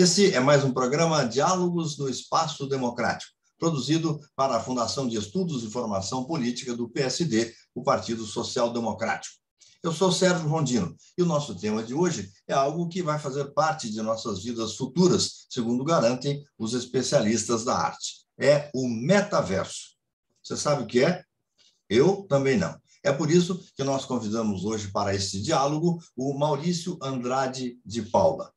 Esse é mais um programa Diálogos no Espaço Democrático, produzido para a Fundação de Estudos e Formação Política do PSD, o Partido Social Democrático. Eu sou Sérgio Rondino e o nosso tema de hoje é algo que vai fazer parte de nossas vidas futuras, segundo garantem os especialistas da arte. É o metaverso. Você sabe o que é? Eu também não. É por isso que nós convidamos hoje para este diálogo o Maurício Andrade de Paula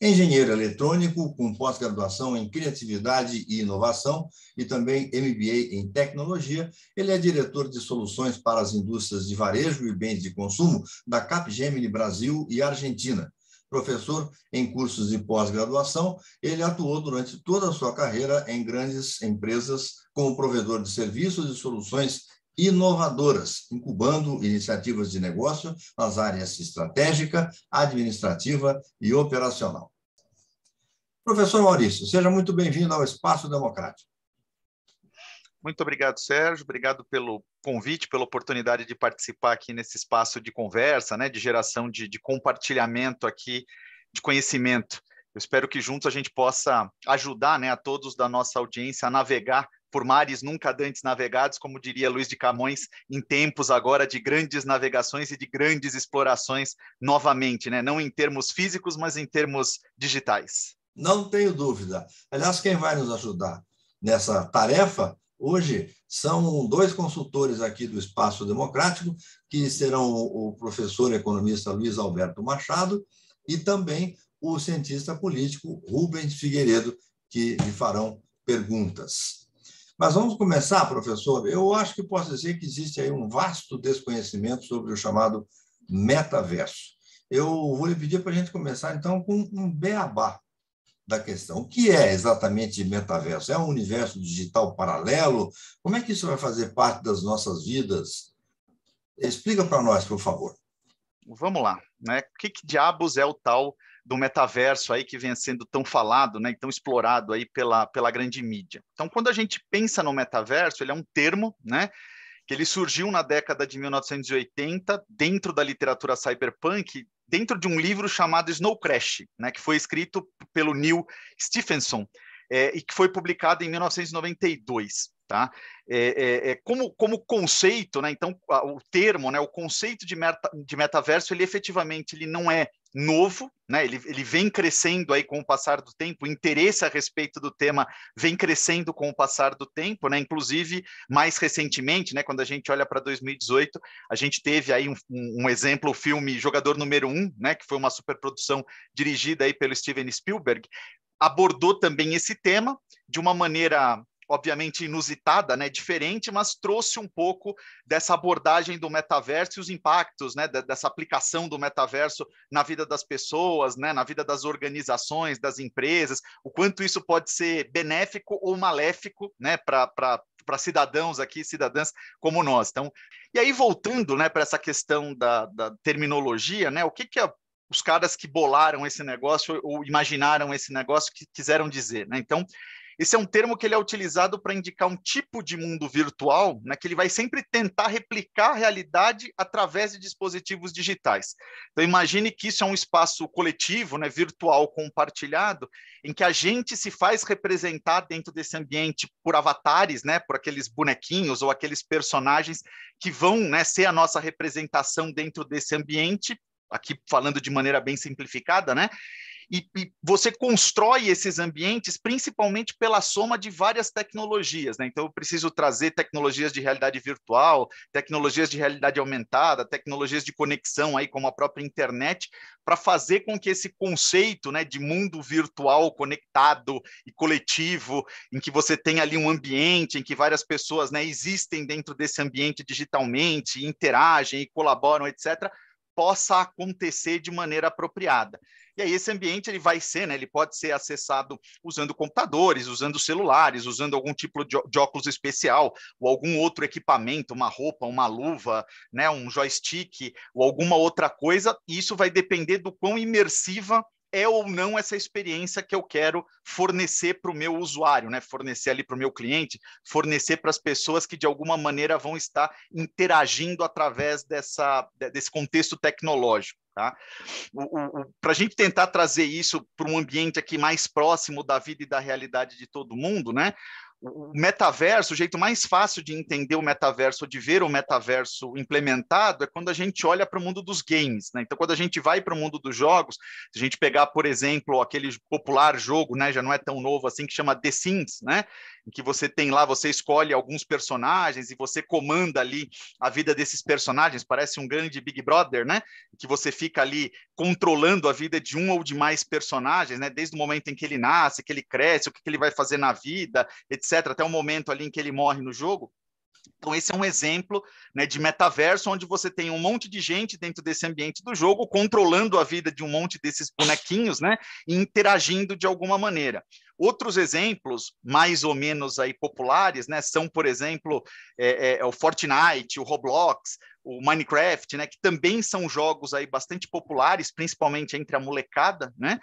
engenheiro eletrônico com pós-graduação em criatividade e inovação e também MBA em tecnologia. Ele é diretor de soluções para as indústrias de varejo e bens de consumo da Capgemini Brasil e Argentina professor em cursos de pós-graduação, ele atuou durante toda a sua carreira em grandes empresas como provedor de serviços e soluções inovadoras, incubando iniciativas de negócio nas áreas estratégica, administrativa e operacional. Professor Maurício, seja muito bem-vindo ao Espaço Democrático. Muito obrigado, Sérgio. Obrigado pelo convite, pela oportunidade de participar aqui nesse espaço de conversa, né, de geração de, de compartilhamento aqui de conhecimento. Eu espero que juntos a gente possa ajudar né, a todos da nossa audiência a navegar por mares nunca antes navegados, como diria Luiz de Camões, em tempos agora de grandes navegações e de grandes explorações novamente, né? não em termos físicos, mas em termos digitais. Não tenho dúvida. Aliás, quem vai nos ajudar nessa tarefa hoje são dois consultores aqui do Espaço Democrático, que serão o professor economista Luiz Alberto Machado e também o cientista político Rubens Figueiredo, que lhe farão perguntas. Mas vamos começar, professor. Eu acho que posso dizer que existe aí um vasto desconhecimento sobre o chamado metaverso. Eu vou lhe pedir para a gente começar, então, com um beabá da questão. O que é exatamente metaverso? É um universo digital paralelo? Como é que isso vai fazer parte das nossas vidas? Explica para nós, por favor. Vamos lá. Né? O que, que diabos é o tal do metaverso aí que vem sendo tão falado, né, e tão explorado aí pela, pela grande mídia. Então, quando a gente pensa no metaverso, ele é um termo, né, que ele surgiu na década de 1980 dentro da literatura cyberpunk, dentro de um livro chamado Snow Crash, né, que foi escrito pelo Neil Stephenson é, e que foi publicado em 1992. Tá? É, é, é, como, como conceito, né, então a, o termo, né, o conceito de, meta, de metaverso, ele efetivamente ele não é novo, né? Ele, ele vem crescendo aí com o passar do tempo, o interesse a respeito do tema vem crescendo com o passar do tempo, né? Inclusive, mais recentemente, né? Quando a gente olha para 2018, a gente teve aí um, um, um, exemplo, o filme Jogador Número 1, né? Que foi uma superprodução dirigida aí pelo Steven Spielberg, abordou também esse tema de uma maneira obviamente inusitada, né, diferente, mas trouxe um pouco dessa abordagem do metaverso e os impactos, né, dessa aplicação do metaverso na vida das pessoas, né, na vida das organizações, das empresas, o quanto isso pode ser benéfico ou maléfico, né, para para cidadãos aqui, cidadãs como nós. Então, e aí voltando, né, para essa questão da, da terminologia, né, o que que a os caras que bolaram esse negócio ou imaginaram esse negócio que quiseram dizer. Né? Então, esse é um termo que ele é utilizado para indicar um tipo de mundo virtual, né, que ele vai sempre tentar replicar a realidade através de dispositivos digitais. Então imagine que isso é um espaço coletivo, né, virtual compartilhado, em que a gente se faz representar dentro desse ambiente por avatares, né, por aqueles bonequinhos ou aqueles personagens que vão, né, ser a nossa representação dentro desse ambiente aqui falando de maneira bem simplificada, né? E, e, você constrói esses ambientes principalmente pela soma de várias tecnologias. Né? Então, eu preciso trazer tecnologias de realidade virtual, tecnologias de realidade aumentada, tecnologias de conexão, aí, como a própria internet, para fazer com que esse conceito né, de mundo virtual conectado e coletivo, em que você tem ali um ambiente em que várias pessoas né, existem dentro desse ambiente digitalmente, interagem e colaboram, etc., possa acontecer de maneira apropriada. E aí esse ambiente ele vai ser, né, ele pode ser acessado usando computadores, usando celulares, usando algum tipo de óculos especial ou algum outro equipamento, uma roupa, uma luva, né, um joystick ou alguma outra coisa. E isso vai depender do quão imersiva é ou não essa experiência que eu quero fornecer para o meu usuário, né? fornecer ali para o meu cliente, fornecer para as pessoas que de alguma maneira vão estar interagindo através dessa, desse contexto tecnológico. Tá? Para a gente tentar trazer isso para um ambiente aqui mais próximo da vida e da realidade de todo mundo, né? o metaverso, o jeito mais fácil de entender o metaverso, de ver o metaverso implementado, é quando a gente olha para o mundo dos games. Né? Então, quando a gente vai para o mundo dos jogos, se a gente pegar, por exemplo, aquele popular jogo, né, já não é tão novo assim, que chama The Sims, né? em que você tem lá, você escolhe alguns personagens e você comanda ali a vida desses personagens, parece um grande Big Brother, né? que você fica ali controlando a vida de um ou de mais personagens, né? desde o momento em que ele nasce, que ele cresce, o que, que ele vai fazer na vida, etc até o momento ali em que ele morre no jogo. Então, esse é um exemplo né, de metaverso onde você tem um monte de gente dentro desse ambiente do jogo, controlando a vida de um monte desses bonequinhos, né? E interagindo de alguma maneira. Outros exemplos, mais ou menos aí populares, né, são, por exemplo, é, é, é o Fortnite, o Roblox, o Minecraft, né, que também são jogos aí bastante populares, principalmente entre a molecada, né,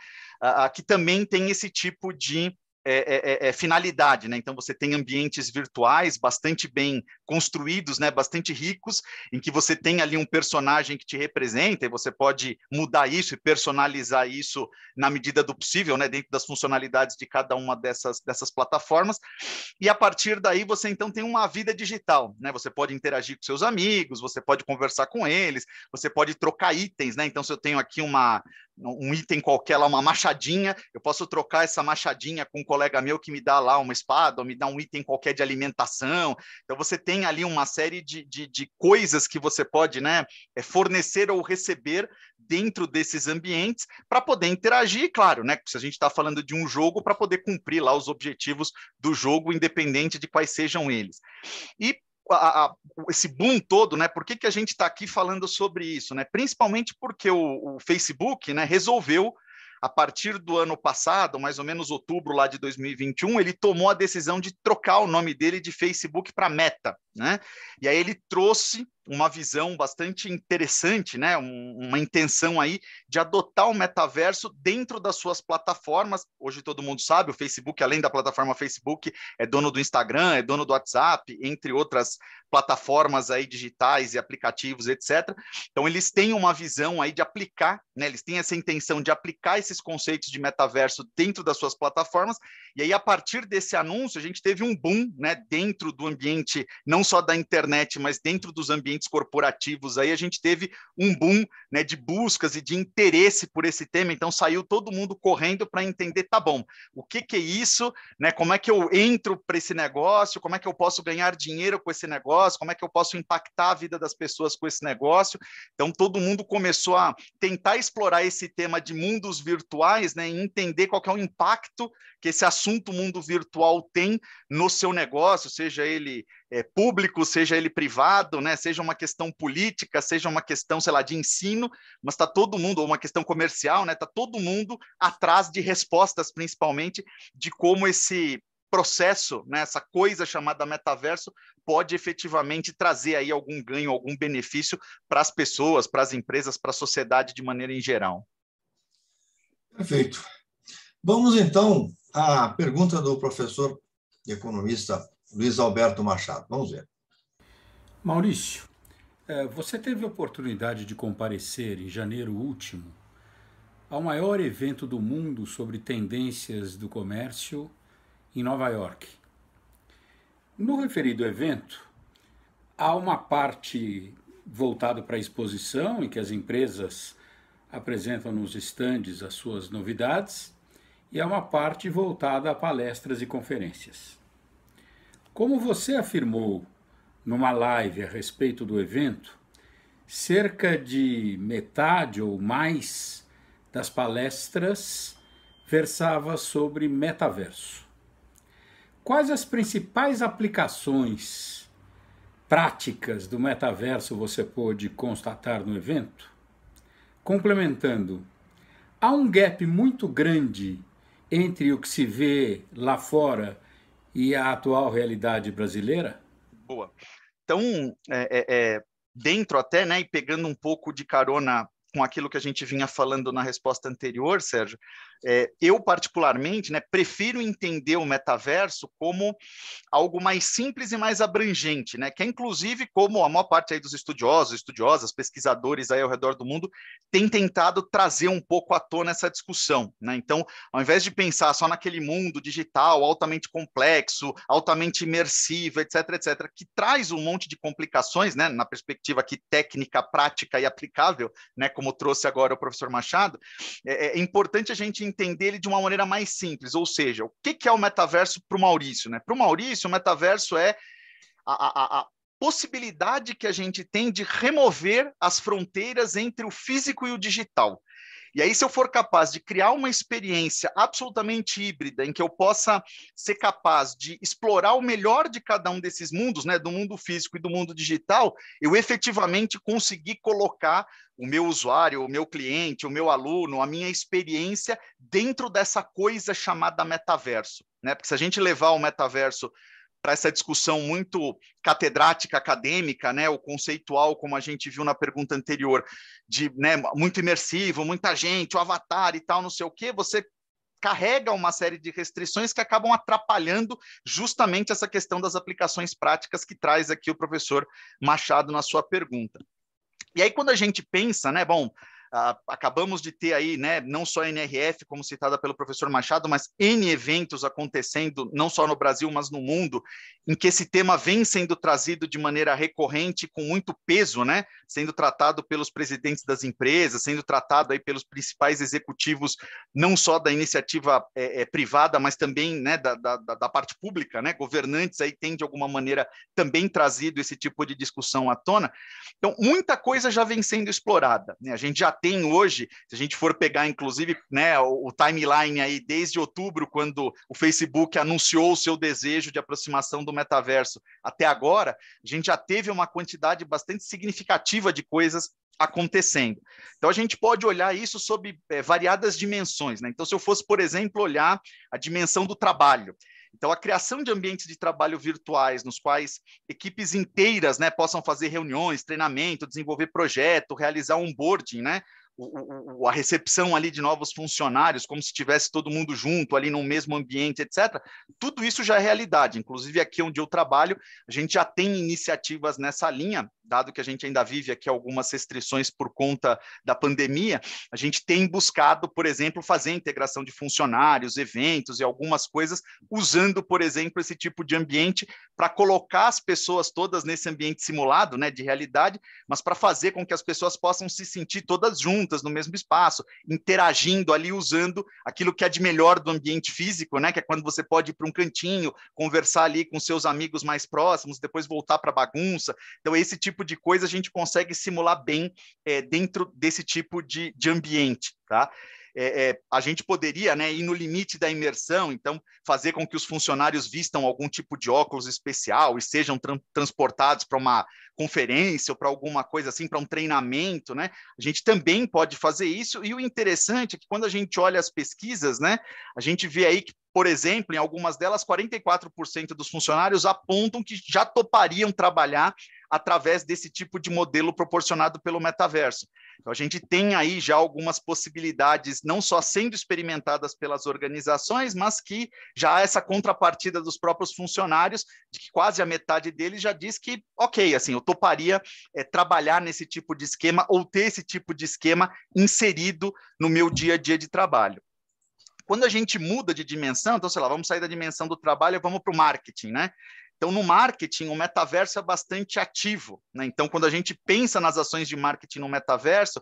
que também tem esse tipo de é, é, é, é, finalidade, né? Então você tem ambientes virtuais bastante bem construídos, né, bastante ricos, em que você tem ali um personagem que te representa e você pode mudar isso e personalizar isso na medida do possível, né, dentro das funcionalidades de cada uma dessas, dessas plataformas. E a partir daí você então tem uma vida digital, né? Você pode interagir com seus amigos, você pode conversar com eles, você pode trocar itens, né? Então se eu tenho aqui uma um item qualquer lá, uma machadinha, eu posso trocar essa machadinha com um colega meu que me dá lá uma espada, ou me dá um item qualquer de alimentação. Então você tem tem ali uma série de, de, de coisas que você pode né, é, fornecer ou receber dentro desses ambientes para poder interagir, claro, né? Se a gente está falando de um jogo, para poder cumprir lá os objetivos do jogo, independente de quais sejam eles. E a, a, esse boom todo, né? Por que, que a gente está aqui falando sobre isso, né? Principalmente porque o, o Facebook, né, resolveu a partir do ano passado, mais ou menos outubro lá de 2021, ele tomou a decisão de trocar o nome dele de Facebook para Meta, né? E aí ele trouxe uma visão bastante interessante, né? Um, uma intenção aí de adotar o metaverso dentro das suas plataformas. Hoje todo mundo sabe, o Facebook, além da plataforma Facebook, é dono do Instagram, é dono do WhatsApp, entre outras plataformas aí digitais e aplicativos, etc. Então eles têm uma visão aí de aplicar, né? Eles têm essa intenção de aplicar esses conceitos de metaverso dentro das suas plataformas e aí, a partir desse anúncio, a gente teve um boom né, dentro do ambiente, não só da internet, mas dentro dos ambientes corporativos. Aí a gente teve um boom né, de buscas e de interesse por esse tema. Então, saiu todo mundo correndo para entender: tá bom, o que, que é isso? Né, como é que eu entro para esse negócio? Como é que eu posso ganhar dinheiro com esse negócio? Como é que eu posso impactar a vida das pessoas com esse negócio? Então, todo mundo começou a tentar explorar esse tema de mundos virtuais né, e entender qual é o impacto que esse assunto mundo virtual tem no seu negócio, seja ele é, público, seja ele privado, né? seja uma questão política, seja uma questão, sei lá, de ensino, mas está todo mundo, ou uma questão comercial, está né? Tá todo mundo atrás de respostas, principalmente, de como esse processo, né, essa coisa chamada metaverso, pode efetivamente trazer aí algum ganho, algum benefício para as pessoas, para as empresas, para a sociedade de maneira em geral. Perfeito. Vamos então à pergunta do professor e economista Luiz Alberto Machado. Vamos ver. Maurício, é, você teve a oportunidade de comparecer em janeiro último ao maior evento do mundo sobre tendências do comércio em Nova York. No referido evento, há uma parte voltada para a exposição, em que as empresas apresentam nos estandes as suas novidades, e há é uma parte voltada a palestras e conferências. Como você afirmou numa live a respeito do evento, cerca de metade ou mais das palestras versava sobre metaverso. Quais as principais aplicações práticas do metaverso você pôde constatar no evento? Complementando, há um gap muito grande entre o que se vê lá fora e a atual realidade brasileira? Boa. Então, é, é, é, dentro até, né, e pegando um pouco de carona com aquilo que a gente vinha falando na resposta anterior, Sérgio, é, eu, particularmente, né, prefiro entender o metaverso como algo mais simples e mais abrangente, né, que é inclusive como a maior parte aí dos estudiosos, estudiosas, pesquisadores aí ao redor do mundo tem tentado trazer um pouco à tona essa discussão. Né? Então, ao invés de pensar só naquele mundo digital altamente complexo, altamente imersivo, etc., etc., que traz um monte de complicações, né, na perspectiva aqui técnica, prática e aplicável, né, como trouxe agora o professor Machado, é, é importante a gente entender ele de uma maneira mais simples, ou seja, o que, que é o metaverso para o Maurício? Né? Para o Maurício, o metaverso é a, a, a possibilidade que a gente tem de remover as fronteiras entre o físico e o digital. E aí, se eu for capaz de criar uma experiência absolutamente híbrida, em que eu possa ser capaz de explorar o melhor de cada um desses mundos, né, do mundo físico e do mundo digital, eu efetivamente consegui colocar o meu usuário, o meu cliente, o meu aluno, a minha experiência dentro dessa coisa chamada metaverso. Né? Porque se a gente levar o metaverso para essa discussão muito catedrática, acadêmica, né, o conceitual, como a gente viu na pergunta anterior, de né, muito imersivo, muita gente, o avatar e tal, não sei o quê, você carrega uma série de restrições que acabam atrapalhando justamente essa questão das aplicações práticas que traz aqui o professor Machado na sua pergunta. E aí, quando a gente pensa, né, bom, ah, acabamos de ter aí, né, não só a NRF, como citada pelo professor Machado, mas N eventos acontecendo, não só no Brasil, mas no mundo, em que esse tema vem sendo trazido de maneira recorrente, com muito peso, né, sendo tratado pelos presidentes das empresas, sendo tratado aí pelos principais executivos, não só da iniciativa é, é, privada, mas também né, da, da, da parte pública, né, governantes aí têm, de alguma maneira, também trazido esse tipo de discussão à tona. Então, muita coisa já vem sendo explorada, né, a gente já tem hoje, se a gente for pegar, inclusive, né, o, o timeline aí desde outubro, quando o Facebook anunciou o seu desejo de aproximação do metaverso até agora, a gente já teve uma quantidade bastante significativa de coisas acontecendo. Então a gente pode olhar isso sob é, variadas dimensões. Né? Então, se eu fosse, por exemplo, olhar a dimensão do trabalho, então, a criação de ambientes de trabalho virtuais, nos quais equipes inteiras né, possam fazer reuniões, treinamento, desenvolver projeto, realizar onboarding, né? O, o, a recepção ali de novos funcionários, como se tivesse todo mundo junto ali no mesmo ambiente, etc. Tudo isso já é realidade. Inclusive aqui onde eu trabalho, a gente já tem iniciativas nessa linha dado que a gente ainda vive aqui algumas restrições por conta da pandemia, a gente tem buscado, por exemplo, fazer integração de funcionários, eventos e algumas coisas, usando, por exemplo, esse tipo de ambiente para colocar as pessoas todas nesse ambiente simulado, né, de realidade, mas para fazer com que as pessoas possam se sentir todas juntas no mesmo espaço, interagindo ali, usando aquilo que é de melhor do ambiente físico, né, que é quando você pode ir para um cantinho, conversar ali com seus amigos mais próximos, depois voltar para a bagunça. Então, esse tipo tipo de coisa a gente consegue simular bem é, dentro desse tipo de, de ambiente, tá? É, é, a gente poderia né, ir no limite da imersão, então fazer com que os funcionários vistam algum tipo de óculos especial e sejam tra transportados para uma conferência ou para alguma coisa assim, para um treinamento, né? A gente também pode fazer isso, e o interessante é que quando a gente olha as pesquisas, né, a gente vê aí que, por exemplo, em algumas delas, 44% dos funcionários apontam que já topariam trabalhar através desse tipo de modelo proporcionado pelo metaverso. Então, a gente tem aí já algumas possibilidades, não só sendo experimentadas pelas organizações, mas que já essa contrapartida dos próprios funcionários, de que quase a metade deles já diz que, ok, assim, eu toparia é, trabalhar nesse tipo de esquema ou ter esse tipo de esquema inserido no meu dia a dia de trabalho quando a gente muda de dimensão, então, sei lá, vamos sair da dimensão do trabalho e vamos para o marketing, né? Então, no marketing, o metaverso é bastante ativo. Né? Então, quando a gente pensa nas ações de marketing no metaverso,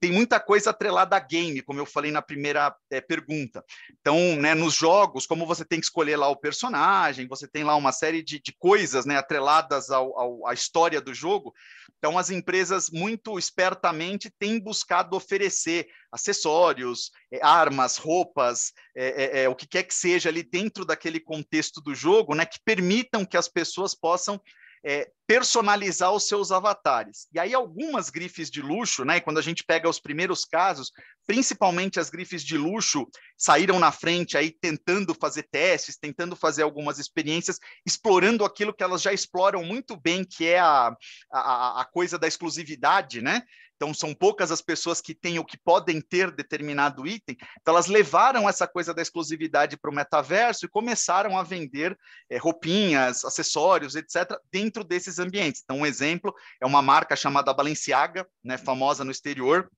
tem muita coisa atrelada a game, como eu falei na primeira é, pergunta. Então, né, nos jogos, como você tem que escolher lá o personagem, você tem lá uma série de, de coisas né, atreladas ao, ao, à história do jogo. Então, as empresas muito espertamente têm buscado oferecer acessórios, eh, armas, roupas, é, é, o que quer que seja ali dentro daquele contexto do jogo, né, que permitam que as pessoas possam é, personalizar os seus avatares. E aí algumas grifes de luxo, né? Quando a gente pega os primeiros casos, principalmente as grifes de luxo saíram na frente aí tentando fazer testes, tentando fazer algumas experiências, explorando aquilo que elas já exploram muito bem, que é a, a, a coisa da exclusividade, né? Então, são poucas as pessoas que têm ou que podem ter determinado item. Então, elas levaram essa coisa da exclusividade para o metaverso e começaram a vender é, roupinhas, acessórios, etc., dentro desses ambientes. Então, um exemplo é uma marca chamada Balenciaga, né, famosa no exterior,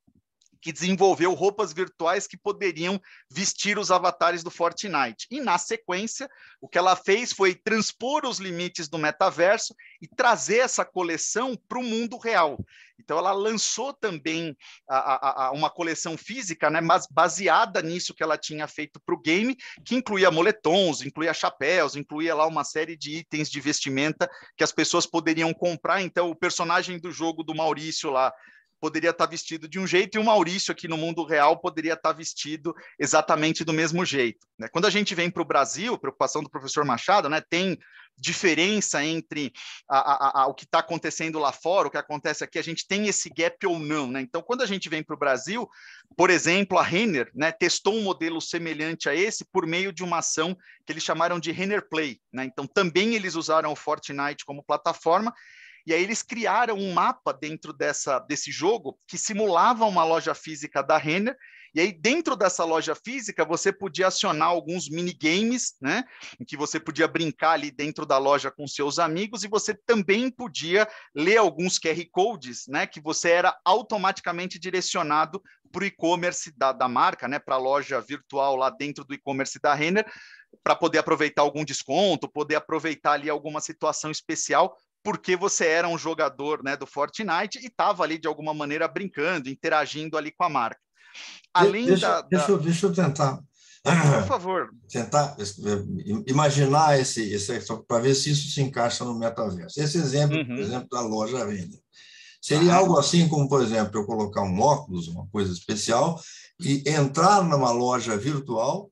que desenvolveu roupas virtuais que poderiam vestir os avatares do Fortnite. E na sequência, o que ela fez foi transpor os limites do metaverso e trazer essa coleção para o mundo real. Então, ela lançou também a, a, a uma coleção física, né, mas baseada nisso que ela tinha feito para o game, que incluía moletons, incluía chapéus, incluía lá uma série de itens de vestimenta que as pessoas poderiam comprar. Então, o personagem do jogo do Maurício lá, poderia estar tá vestido de um jeito e o Maurício aqui no mundo real poderia estar tá vestido exatamente do mesmo jeito. Né? Quando a gente vem para o Brasil, preocupação do professor Machado, né, tem diferença entre a, a, a, o que está acontecendo lá fora, o que acontece aqui, a gente tem esse gap ou não. Né? Então, quando a gente vem para o Brasil, por exemplo, a Renner né, testou um modelo semelhante a esse por meio de uma ação que eles chamaram de Renner Play. Né? Então, também eles usaram o Fortnite como plataforma e aí eles criaram um mapa dentro dessa, desse jogo que simulava uma loja física da Renner. E aí, dentro dessa loja física, você podia acionar alguns minigames, né? Em que você podia brincar ali dentro da loja com seus amigos e você também podia ler alguns QR Codes, né? Que você era automaticamente direcionado para o e-commerce da, da marca, né? Para a loja virtual lá dentro do e-commerce da Renner, para poder aproveitar algum desconto, poder aproveitar ali alguma situação especial porque você era um jogador né, do Fortnite e estava ali de alguma maneira brincando, interagindo ali com a marca. Além deixa, da, da... Deixa, eu, deixa, eu tentar. Por favor. Tentar é, imaginar esse, esse é, para ver se isso se encaixa no metaverso. Esse exemplo, uhum. por exemplo, da loja venda. Seria ah. algo assim como, por exemplo, eu colocar um óculos, uma coisa especial, e entrar numa loja virtual,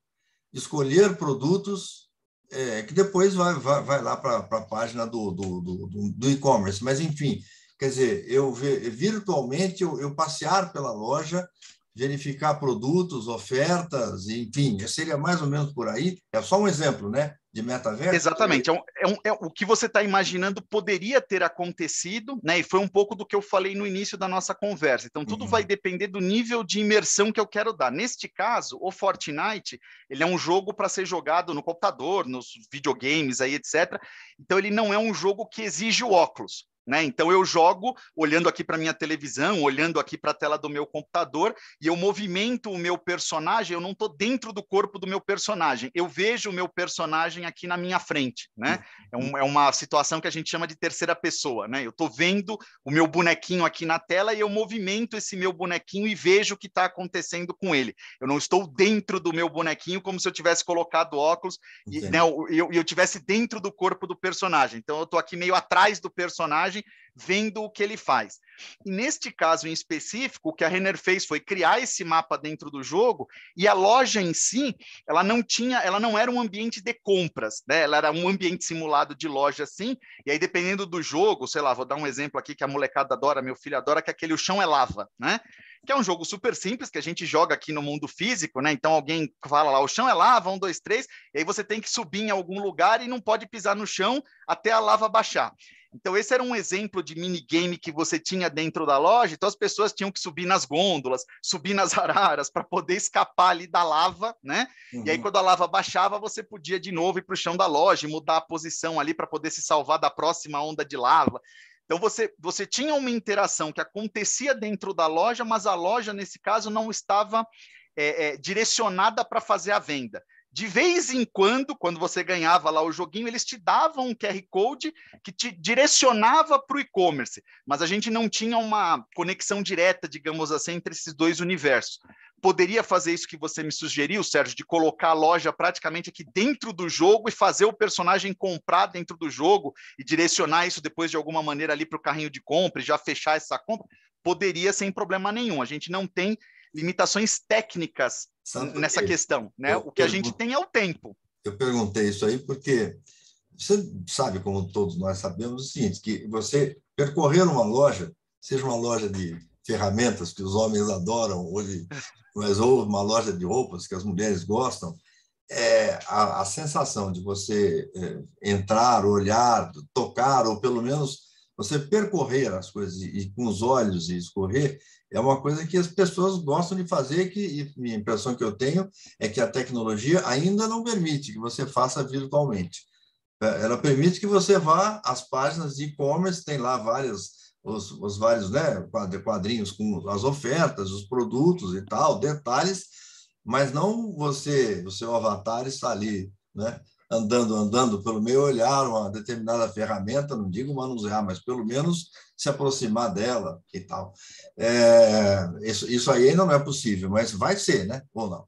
escolher produtos é, que depois vai, vai, vai lá para a página do, do, do, do e-commerce. Mas, enfim, quer dizer, eu virtualmente eu, eu, passear pela loja, verificar produtos, ofertas, enfim, seria mais ou menos por aí. É só um exemplo, né? de metaverso? Exatamente. É, um, é, um, é o que você está imaginando poderia ter acontecido, né? E foi um pouco do que eu falei no início da nossa conversa. Então, tudo uhum. vai depender do nível de imersão que eu quero dar. Neste caso, o Fortnite, ele é um jogo para ser jogado no computador, nos videogames aí, etc. Então, ele não é um jogo que exige o óculos. Né? Então eu jogo olhando aqui para minha televisão, olhando aqui para a tela do meu computador e eu movimento o meu personagem. Eu não estou dentro do corpo do meu personagem. Eu vejo o meu personagem aqui na minha frente. Né? Uhum. É, um, é, uma situação que a gente chama de terceira pessoa. Né? Eu estou vendo o meu bonequinho aqui na tela e eu movimento esse meu bonequinho e vejo o que está acontecendo com ele. Eu não estou dentro do meu bonequinho como se eu tivesse colocado óculos e né, eu, eu, eu tivesse dentro do corpo do personagem. Então eu estou aqui meio atrás do personagem personagem vendo o que ele faz. E neste caso em específico, o que a Renner fez foi criar esse mapa dentro do jogo e a loja em si, ela não tinha, ela não era um ambiente de compras, né? Ela era um ambiente simulado de loja assim, e aí dependendo do jogo, sei lá, vou dar um exemplo aqui que a molecada adora, meu filho adora, que é aquele o chão é lava, né? que é um jogo super simples que a gente joga aqui no mundo físico, né? Então alguém fala lá, o chão é lava, um, dois, três, e aí você tem que subir em algum lugar e não pode pisar no chão até a lava baixar. Então, esse era um exemplo de minigame que você tinha dentro da loja. Então, as pessoas tinham que subir nas gôndolas, subir nas araras para poder escapar ali da lava, né? Uhum. E aí, uhum. quando a lava baixava, você podia de novo ir para o chão da loja, mudar a posição ali para poder se salvar da próxima onda de lava. Então você, você tinha uma interação que acontecia dentro da loja, mas a loja, nesse caso, não estava é, é, direcionada para fazer a venda. De vez em quando, quando você ganhava lá o joguinho, eles te davam um QR Code que te direcionava para o e-commerce, mas a gente não tinha uma conexão direta, digamos assim, entre esses dois universos. Poderia fazer isso que você me sugeriu, Sérgio, de colocar a loja praticamente aqui dentro do jogo e fazer o personagem comprar dentro do jogo e direcionar isso depois de alguma maneira ali para o carrinho de compra e já fechar essa compra? Poderia sem problema nenhum. A gente não tem limitações técnicas nessa que questão. Né? O que a gente tem é o tempo. Eu perguntei isso aí porque você sabe, como todos nós sabemos, o seguinte, que você percorrer uma loja, seja uma loja de ferramentas que os homens adoram, ou de, mas ou uma loja de roupas que as mulheres gostam, é, a, a sensação de você é, entrar, olhar, tocar, ou pelo menos você percorrer as coisas e, e com os olhos e escorrer, é uma coisa que as pessoas gostam de fazer que e impressão que eu tenho é que a tecnologia ainda não permite que você faça virtualmente. É, ela permite que você vá às páginas de e-commerce, tem lá várias os, os vários né, quadrinhos com as ofertas, os produtos e tal, detalhes, mas não você, o seu avatar está ali, né? andando, andando, pelo meio olhar uma determinada ferramenta, não digo manusear, mas pelo menos se aproximar dela e tal. É, isso, isso aí ainda não é possível, mas vai ser, né? Ou não?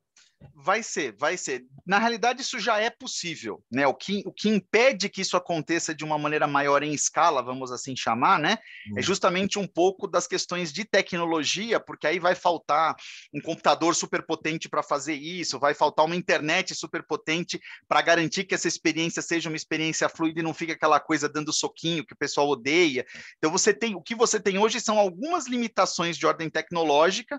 vai ser, vai ser. Na realidade, isso já é possível, né? O que, o que impede que isso aconteça de uma maneira maior em escala, vamos assim chamar, né? É uhum. justamente um pouco das questões de tecnologia, porque aí vai faltar um computador superpotente para fazer isso, vai faltar uma internet superpotente para garantir que essa experiência seja uma experiência fluida e não fica aquela coisa dando soquinho que o pessoal odeia. Então você tem, o que você tem hoje são algumas limitações de ordem tecnológica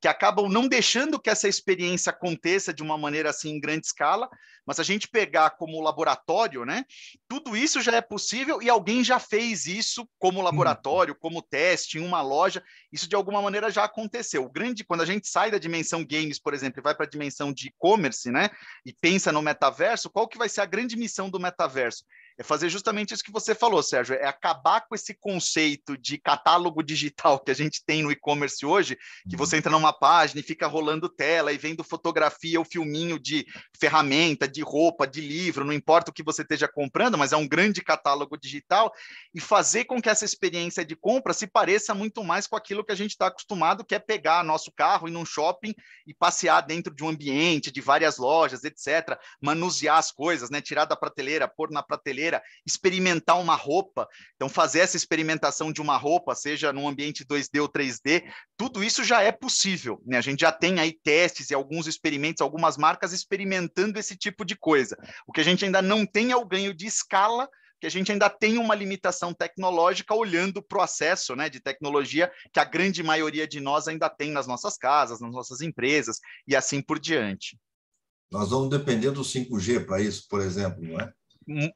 que acabam não deixando que essa experiência aconteça aconteça de uma maneira assim em grande escala, mas a gente pegar como laboratório, né? Tudo isso já é possível e alguém já fez isso como uhum. laboratório, como teste em uma loja. Isso de alguma maneira já aconteceu. O grande quando a gente sai da dimensão games, por exemplo, e vai para a dimensão de e-commerce, né? E pensa no metaverso, qual que vai ser a grande missão do metaverso? é fazer justamente isso que você falou, Sérgio, é acabar com esse conceito de catálogo digital que a gente tem no e-commerce hoje, que uhum. você entra numa página e fica rolando tela e vendo fotografia ou filminho de ferramenta, de roupa, de livro, não importa o que você esteja comprando, mas é um grande catálogo digital, e fazer com que essa experiência de compra se pareça muito mais com aquilo que a gente está acostumado, que é pegar nosso carro, ir num shopping e passear dentro de um ambiente, de várias lojas, etc., manusear as coisas, né? tirar da prateleira, pôr na prateleira, experimentar uma roupa. Então, fazer essa experimentação de uma roupa, seja num ambiente 2D ou 3D, tudo isso já é possível. Né? A gente já tem aí testes e alguns experimentos, algumas marcas experimentando esse tipo de coisa. O que a gente ainda não tem é o ganho de escala que a gente ainda tem uma limitação tecnológica olhando para o acesso né, de tecnologia que a grande maioria de nós ainda tem nas nossas casas, nas nossas empresas e assim por diante. Nós vamos depender do 5G para isso, por exemplo, não é?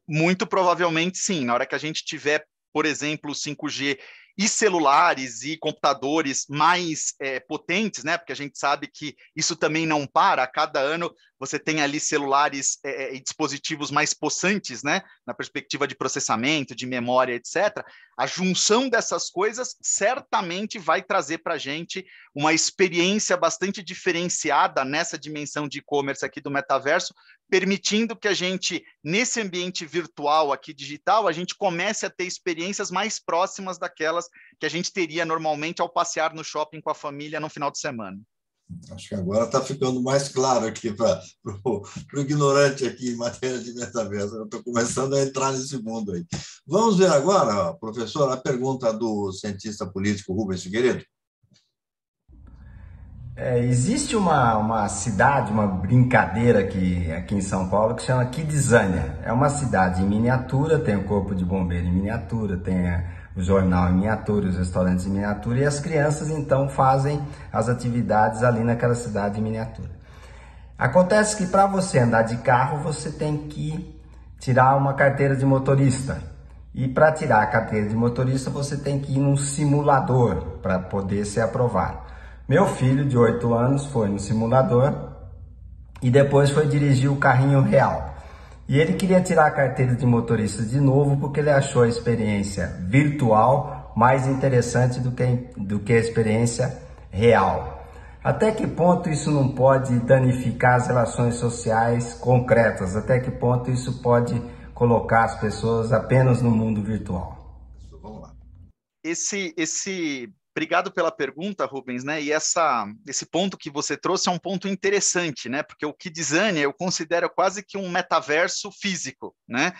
Muito provavelmente sim. Na hora que a gente tiver, por exemplo, 5G e celulares e computadores mais é, potentes, né? Porque a gente sabe que isso também não para. A cada ano você tem ali celulares é, e dispositivos mais possantes, né? Na perspectiva de processamento, de memória, etc. A junção dessas coisas certamente vai trazer para a gente uma experiência bastante diferenciada nessa dimensão de e-commerce aqui do metaverso, permitindo que a gente, nesse ambiente virtual aqui digital, a gente comece a ter experiências mais próximas daquelas que a gente teria normalmente ao passear no shopping com a família no final de semana. Acho que agora está ficando mais claro aqui para o ignorante aqui em matéria de metaverso. Eu estou começando a entrar nesse mundo aí. Vamos ver agora, professor, a pergunta do cientista político Rubens Figueiredo. É, existe uma, uma cidade, uma brincadeira aqui, aqui em São Paulo que chama Kidzania. É uma cidade em miniatura, tem o corpo de bombeiro em miniatura, tem a jornal em miniatura, os restaurantes em miniatura, e as crianças então fazem as atividades ali naquela cidade em miniatura. Acontece que para você andar de carro, você tem que tirar uma carteira de motorista. E para tirar a carteira de motorista, você tem que ir num simulador para poder ser aprovado. Meu filho de 8 anos foi no simulador e depois foi dirigir o carrinho real. E ele queria tirar a carteira de motorista de novo porque ele achou a experiência virtual mais interessante do que, do que a experiência real. Até que ponto isso não pode danificar as relações sociais concretas? Até que ponto isso pode colocar as pessoas apenas no mundo virtual? Vamos lá. Esse, esse Obrigado pela pergunta, Rubens, né? E essa, esse ponto que você trouxe é um ponto interessante, né? Porque o que Kidzania eu considero quase que um metaverso físico, né?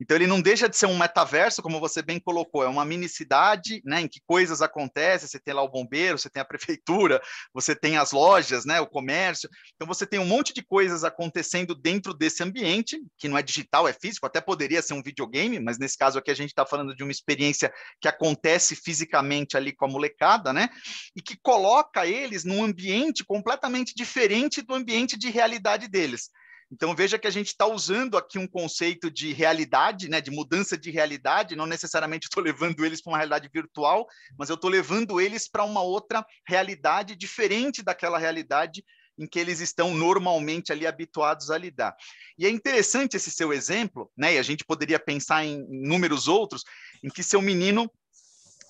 Então ele não deixa de ser um metaverso, como você bem colocou, é uma minicidade, né, em que coisas acontecem, você tem lá o bombeiro, você tem a prefeitura, você tem as lojas, né, o comércio. Então você tem um monte de coisas acontecendo dentro desse ambiente, que não é digital, é físico, até poderia ser um videogame, mas nesse caso aqui a gente está falando de uma experiência que acontece fisicamente ali com a molecada, né? E que coloca eles num ambiente completamente diferente do ambiente de realidade deles. Então veja que a gente está usando aqui um conceito de realidade, né, de mudança de realidade. Não necessariamente estou levando eles para uma realidade virtual, mas eu estou levando eles para uma outra realidade diferente daquela realidade em que eles estão normalmente ali habituados a lidar. E é interessante esse seu exemplo, né? E a gente poderia pensar em, números outros, em que seu menino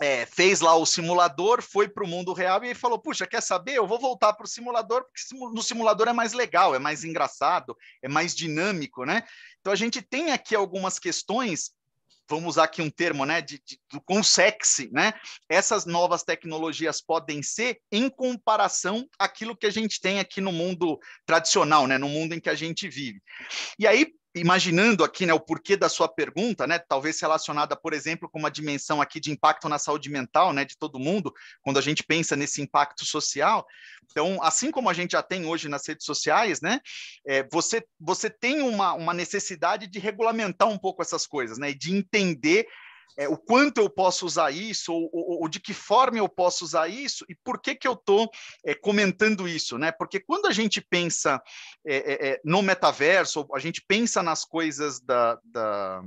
é, fez lá o simulador, foi para o mundo real e falou: Puxa, quer saber? Eu vou voltar para o simulador, porque no simulador é mais legal, é mais engraçado, é mais dinâmico, né? Então a gente tem aqui algumas questões. Vamos usar aqui um termo, né, de, de, do com sexy, né? Essas novas tecnologias podem ser em comparação àquilo que a gente tem aqui no mundo tradicional, né, no mundo em que a gente vive. E aí, imaginando aqui né, o porquê da sua pergunta, né, talvez relacionada, por exemplo, com uma dimensão aqui de impacto na saúde mental né, de todo mundo, quando a gente pensa nesse impacto social. Então, assim como a gente já tem hoje nas redes sociais, né, é, você, você tem uma, uma necessidade de regulamentar um pouco essas coisas né, e de entender é, o quanto eu posso usar isso, ou, ou, ou, de que forma eu posso usar isso, e por que, que eu estou é, comentando isso, né? Porque quando a gente pensa é, é, é, no metaverso, a gente pensa nas coisas da, da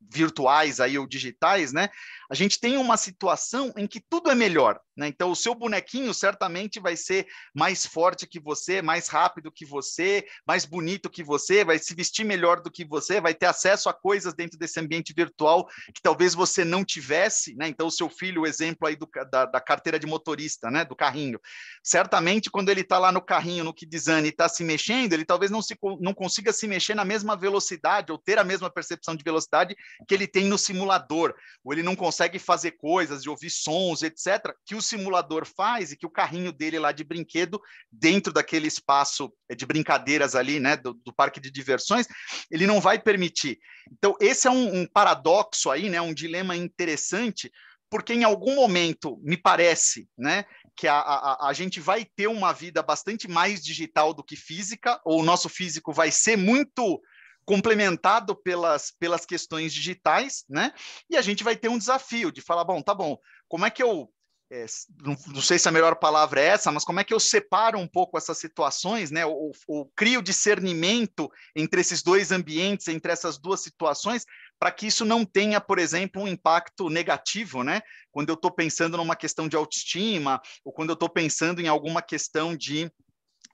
virtuais aí ou digitais, né? A gente tem uma situação em que tudo é melhor. Né? Então, o seu bonequinho certamente vai ser mais forte que você, mais rápido que você, mais bonito que você, vai se vestir melhor do que você, vai ter acesso a coisas dentro desse ambiente virtual que talvez você não tivesse. Né? Então, o seu filho, o exemplo aí do, da, da, carteira de motorista, né? do carrinho. Certamente, quando ele está lá no carrinho, no Kidizane, e está se mexendo, ele talvez não, se, não consiga se mexer na mesma velocidade ou ter a mesma percepção de velocidade que ele tem no simulador, ou ele não consegue fazer coisas, de ouvir sons, etc., que o o simulador faz e que o carrinho dele lá de brinquedo, dentro daquele espaço eh, de brincadeiras ali, né, do, do parque de diversões, ele não vai permitir. Então, esse é um, um paradoxo aí, né, um dilema interessante, porque em algum momento, me parece, né, que a, a, a, gente vai ter uma vida bastante mais digital do que física, ou o nosso físico vai ser muito complementado pelas, pelas questões digitais, né? E a gente vai ter um desafio de falar, bom, tá bom, como é que eu é, não, não, sei se a melhor palavra é essa, mas como é que eu separo um pouco essas situações, né? Ou, ou crio discernimento entre esses dois ambientes, entre essas duas situações, para que isso não tenha, por exemplo, um impacto negativo, né? Quando eu estou pensando numa questão de autoestima, ou quando eu estou pensando em alguma questão de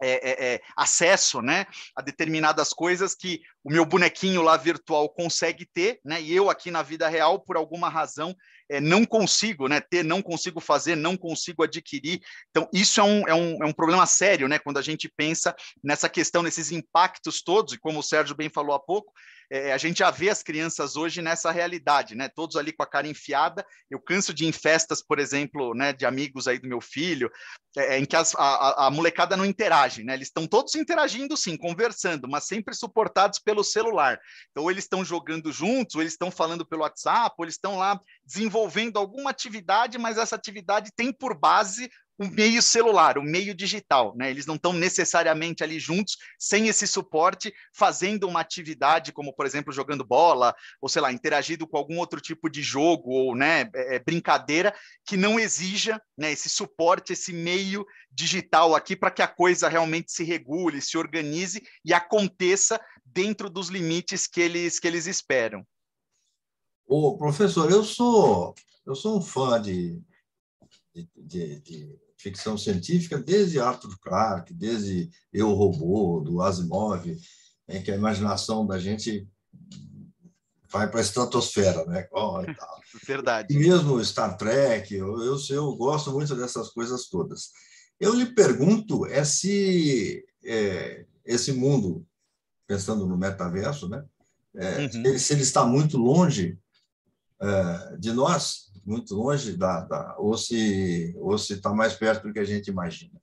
é, é, é, acesso né, a determinadas coisas que o meu bonequinho lá virtual consegue ter, né? E eu aqui na vida real, por alguma razão, é, não consigo, né? Ter, não consigo fazer, não consigo adquirir. Então, isso é um, é, um, é um problema sério, né? Quando a gente pensa nessa questão, nesses impactos todos, e como o Sérgio bem falou há pouco, é, a gente já vê as crianças hoje nessa realidade, né? Todos ali com a cara enfiada. Eu canso de ir em festas, por exemplo, né? De amigos aí do meu filho, é, é em que as, a, a molecada não interage, né? Eles estão todos interagindo, sim, conversando, mas sempre suportados pelo pelo celular. Então, ou eles estão jogando juntos, ou eles estão falando pelo WhatsApp, ou eles estão lá desenvolvendo alguma atividade, mas essa atividade tem por base o meio celular, o meio digital, né? Eles não estão necessariamente ali juntos, sem esse suporte, fazendo uma atividade como, por exemplo, jogando bola, ou sei lá, interagindo com algum outro tipo de jogo ou, né, é, é brincadeira que não exija, né, esse suporte, esse meio digital aqui para que a coisa realmente se regule, se organize e aconteça dentro dos limites que eles que eles esperam. Ô, professor, eu sou eu sou um fã de de, de, de ficção científica, desde Arthur Clarke, desde Eu Robô, do Asimov, em que a imaginação da gente vai para a estratosfera, né? Oh, e tal. Verdade. E mesmo Star Trek, eu, eu, eu, gosto muito dessas coisas todas. Eu lhe pergunto é se é, esse mundo, pensando no metaverso, né? É, uhum. se, ele, se ele está muito longe é, de nós, muito longe da, da ou se ou se está mais perto do que a gente imagina.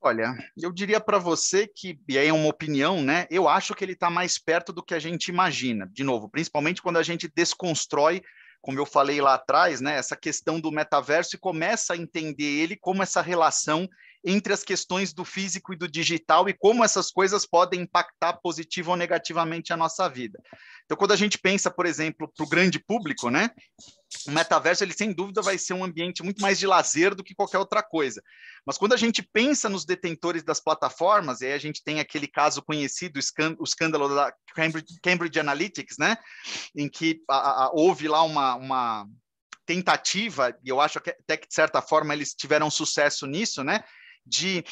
Olha, eu diria para você que, e aí é uma opinião, né? Eu acho que ele está mais perto do que a gente imagina. De novo, principalmente quando a gente desconstrói, como eu falei lá atrás, né? Essa questão do metaverso e começa a entender ele como essa relação entre as questões do físico e do digital e como essas coisas podem impactar positivo ou negativamente a nossa vida. Então, quando a gente pensa, por exemplo, para o grande público, né? O metaverso, ele sem dúvida vai ser um ambiente muito mais de lazer do que qualquer outra coisa. Mas quando a gente pensa nos detentores das plataformas, e aí a gente tem aquele caso conhecido, o escândalo da Cambridge, Analytics, né? Em que a, a, houve lá uma, uma tentativa, e eu acho que até que de certa forma eles tiveram sucesso nisso, né? de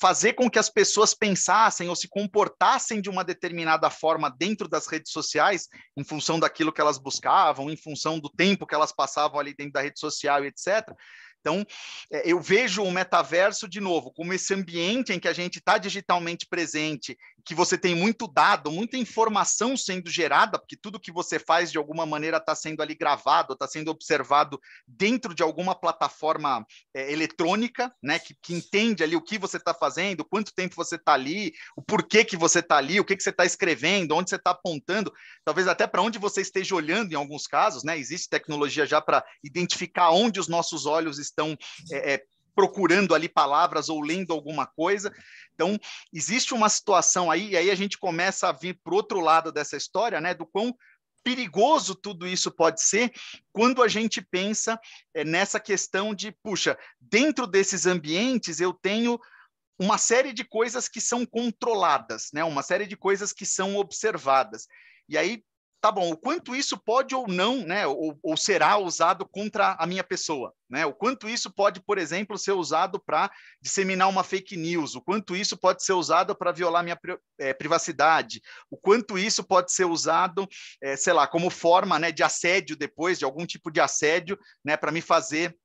fazer com que as pessoas pensassem ou se comportassem de uma determinada forma dentro das redes sociais, em função daquilo que elas buscavam, em função do tempo que elas passavam ali dentro da rede social, etc. Então, é, eu vejo o metaverso de novo como esse ambiente em que a gente está digitalmente presente, que você tem muito dado, muita informação sendo gerada, porque tudo que você faz de alguma maneira está sendo ali gravado, está sendo observado dentro de alguma plataforma é, eletrônica, né, que, que, entende ali o que você está fazendo, quanto tempo você está ali, o porquê que você está ali, o que, que você está escrevendo, onde você está apontando, talvez até para onde você esteja olhando em alguns casos, né? Existe tecnologia já para identificar onde os nossos olhos estão estão é, é, procurando ali palavras ou lendo alguma coisa. Então, existe uma situação aí, e aí a gente começa a vir para o outro lado dessa história, né? Do quão perigoso tudo isso pode ser quando a gente pensa é, nessa questão de, puxa, dentro desses ambientes eu tenho uma série de coisas que são controladas, né? Uma série de coisas que são observadas. E aí tá bom, o quanto isso pode ou não, né, ou, ou, será usado contra a minha pessoa, né? O quanto isso pode, por exemplo, ser usado para disseminar uma fake news, o quanto isso pode ser usado para violar minha é, privacidade, o quanto isso pode ser usado, é, sei lá, como forma, né, de assédio depois, de algum tipo de assédio, né, para me fazer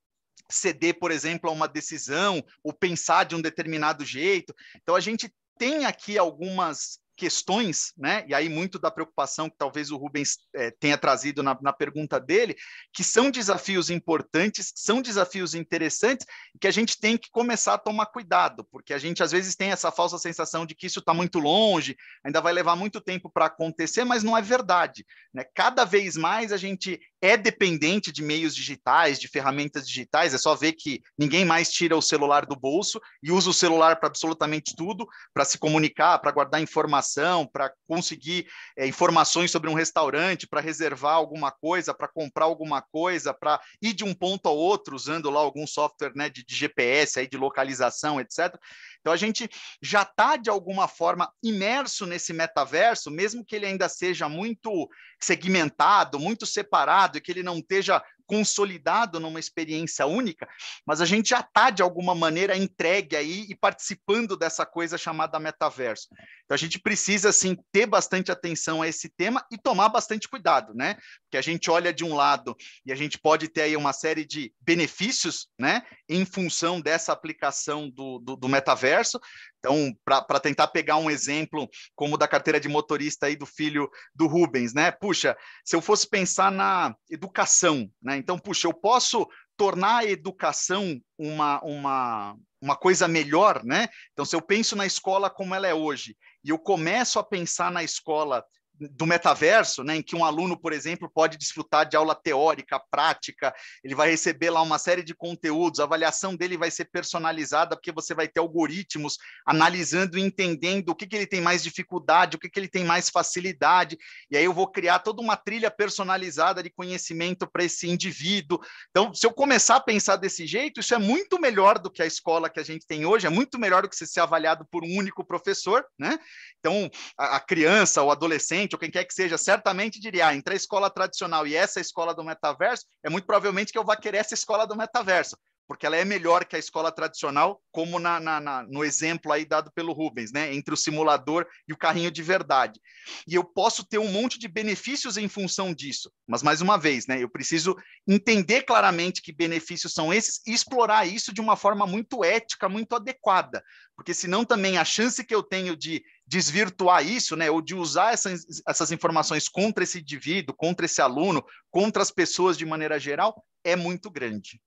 ceder, por exemplo, a uma decisão ou pensar de um determinado jeito. Então a gente tem aqui algumas questões, né? E aí muito da preocupação que talvez o Rubens é, tenha trazido na, na, pergunta dele, que são desafios importantes, são desafios interessantes que a gente tem que começar a tomar cuidado, porque a gente às vezes tem essa falsa sensação de que isso está muito longe, ainda vai levar muito tempo para acontecer, mas não é verdade, né? Cada vez mais a gente é dependente de meios digitais, de ferramentas digitais, é só ver que ninguém mais tira o celular do bolso e usa o celular para absolutamente tudo, para se comunicar, para guardar informação, para conseguir é, informações sobre um restaurante, para reservar alguma coisa, para comprar alguma coisa, para ir de um ponto a outro usando lá algum software né, de, de GPS, aí, de localização, etc. Então a gente já está, de alguma forma, imerso nesse metaverso, mesmo que ele ainda seja muito segmentado, muito separado, e que ele não esteja consolidado numa experiência única, mas a gente já está, de alguma maneira, entregue aí e participando dessa coisa chamada metaverso. Então, a gente precisa, assim, ter bastante atenção a esse tema e tomar bastante cuidado, né? Porque a gente olha de um lado e a gente pode ter aí uma série de benefícios, né, em função dessa aplicação do, do, do metaverso, então, para tentar pegar um exemplo como da carteira de motorista aí do filho do Rubens, né? Puxa, se eu fosse pensar na educação, né? Então, puxa, eu posso tornar a educação uma, uma, uma coisa melhor, né? Então, se eu penso na escola como ela é hoje e eu começo a pensar na escola do metaverso, né, em que um aluno, por exemplo, pode desfrutar de aula teórica, prática, ele vai receber lá uma série de conteúdos, a avaliação dele vai ser personalizada, porque você vai ter algoritmos analisando e entendendo o que, que ele tem mais dificuldade, o que, que ele tem mais facilidade, e aí eu vou criar toda uma trilha personalizada de conhecimento para esse indivíduo. Então, se eu começar a pensar desse jeito, isso é muito melhor do que a escola que a gente tem hoje, é muito melhor do que você ser avaliado por um único professor, né? Então, a, a criança, o adolescente, docente ou quem quer que seja, certamente diria: ah, entre a escola tradicional e essa escola do metaverso, é muito provavelmente que eu vá querer essa escola do metaverso porque ela é melhor que a escola tradicional, como na, na, na, no exemplo aí dado pelo Rubens, né? entre o simulador e o carrinho de verdade. E eu posso ter um monte de benefícios em função disso, mas mais uma vez, né? eu preciso entender claramente que benefícios são esses e explorar isso de uma forma muito ética, muito adequada, porque senão também a chance que eu tenho de desvirtuar isso, né, ou de usar essas, essas informações contra esse indivíduo, contra esse aluno, contra as pessoas de maneira geral, é muito grande.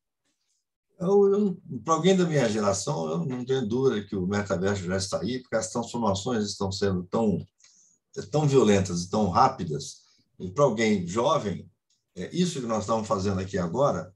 Para alguém da minha geração, eu não tenho dúvida que o metaverso já está aí, porque as transformações estão sendo tão, tão violentas e tão rápidas. E para alguém jovem, é isso que nós estamos fazendo aqui agora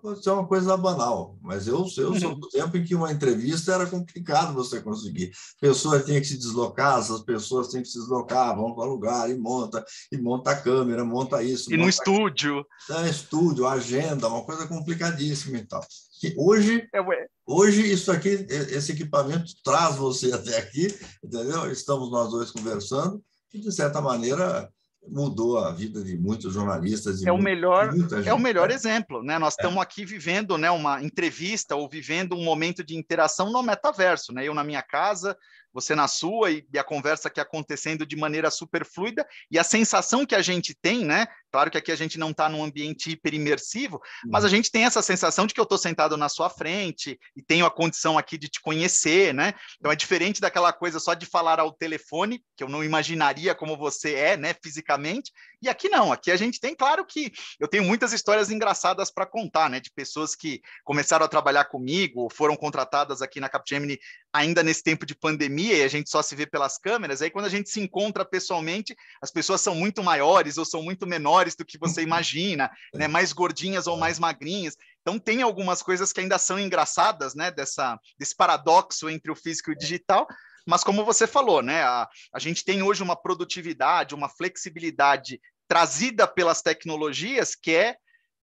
pode ser uma coisa banal, mas eu, eu sou uhum. do tempo em que uma entrevista era complicado você conseguir. Pessoas tinham que se deslocar, essas pessoas têm que se deslocar, vão para lugar e monta, e monta a câmera, monta isso. E monta no estúdio. Então, é, estúdio, agenda, uma coisa complicadíssima e tal. E hoje, é, hoje, isso aqui, esse equipamento traz você até aqui, entendeu? Estamos nós dois conversando, e de certa maneira mudou a vida de muitos jornalistas. é, o melhor, gente, é o melhor né? exemplo, né? Nós é. estamos é. aqui vivendo né, uma entrevista ou vivendo um momento de interação no metaverso, né? Eu na minha casa, você na sua e, e a conversa que acontecendo de maneira super fluida e a sensação que a gente tem, né? Claro que aqui a gente não está num ambiente hiper imersivo, mas uhum. a gente tem essa sensação de que eu estou sentado na sua frente e tenho a condição aqui de te conhecer, né? Então é diferente daquela coisa só de falar ao telefone, que eu não imaginaria como você é, né, fisicamente. E aqui não, aqui a gente tem, claro que eu tenho muitas histórias engraçadas para contar, né, de pessoas que começaram a trabalhar comigo, ou foram contratadas aqui na Capgemini ainda nesse tempo de pandemia e a gente só se vê pelas câmeras, aí quando a gente se encontra pessoalmente, as pessoas são muito maiores ou são muito menores do que você uhum. imagina, é. né? Mais gordinhas ou mais magrinhas. Então tem algumas coisas que ainda são engraçadas, né? Dessa, desse paradoxo entre o físico e o é. digital. Mas como você falou, né? A, a gente tem hoje uma produtividade, uma flexibilidade trazida pelas tecnologias que é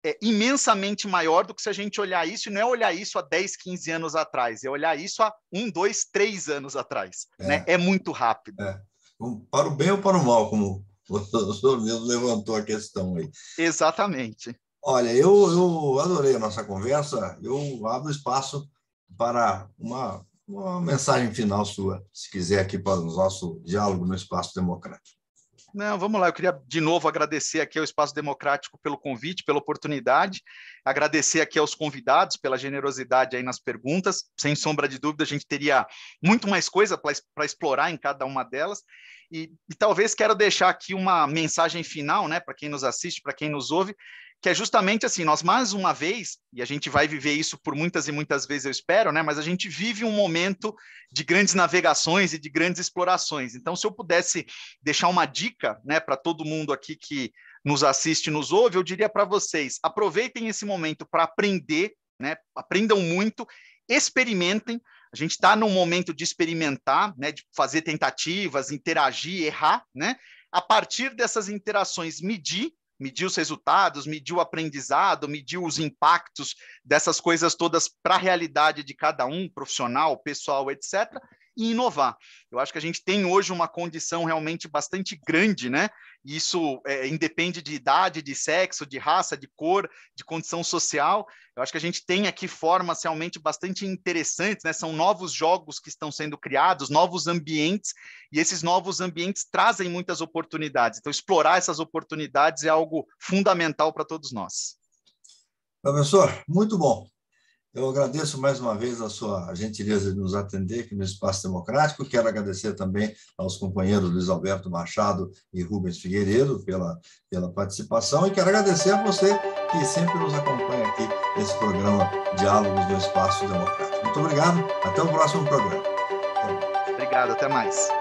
é imensamente maior do que se a gente olhar isso, e não é olhar isso há 10, 15 anos atrás, é olhar isso há um, dois, três anos atrás. É, né? é muito rápido. É. Para o bem ou para o mal, como senhor mesmo levantou a questão aí. Exatamente. Olha, eu, eu adorei a nossa conversa, eu abro espaço para uma, uma mensagem final sua, se quiser, aqui para o nosso diálogo no espaço democrático. Não, vamos lá. Eu queria de novo agradecer aqui ao Espaço Democrático pelo convite, pela oportunidade, agradecer aqui aos convidados pela generosidade aí nas perguntas. Sem sombra de dúvida, a gente teria muito mais coisa para explorar em cada uma delas. E, e, talvez quero deixar aqui uma mensagem final, né, para quem nos assiste, para quem nos ouve, que é justamente assim, nós mais uma vez, e a gente vai viver isso por muitas e muitas vezes, eu espero, né? Mas a gente vive um momento de grandes navegações e de grandes explorações. Então, se eu pudesse deixar uma dica, né, para todo mundo aqui que nos assiste, nos ouve, eu diria para vocês: aproveitem esse momento para aprender, né? Aprendam muito, experimentem. A gente está num momento de experimentar, né? De fazer tentativas, interagir, errar, né? A partir dessas interações, medir mediu os resultados, mediu o aprendizado, mediu os impactos dessas coisas todas para a realidade de cada um, profissional, pessoal, etc e inovar. Eu acho que a gente tem hoje uma condição realmente bastante grande, né? isso é, independe de idade, de sexo, de raça, de cor, de condição social. Eu acho que a gente tem aqui formas realmente bastante interessantes, né? São novos jogos que estão sendo criados, novos ambientes, e esses novos ambientes trazem muitas oportunidades. Então, explorar essas oportunidades é algo fundamental para todos nós. Professor, muito bom. Eu agradeço mais uma vez a sua gentileza de nos atender aqui no Espaço Democrático. Quero agradecer também aos companheiros Luiz Alberto Machado e Rubens Figueiredo pela, pela participação e quero agradecer a você que sempre nos acompanha aqui nesse programa Diálogos do Espaço Democrático. Muito obrigado. Até o próximo programa. Obrigado. Até mais.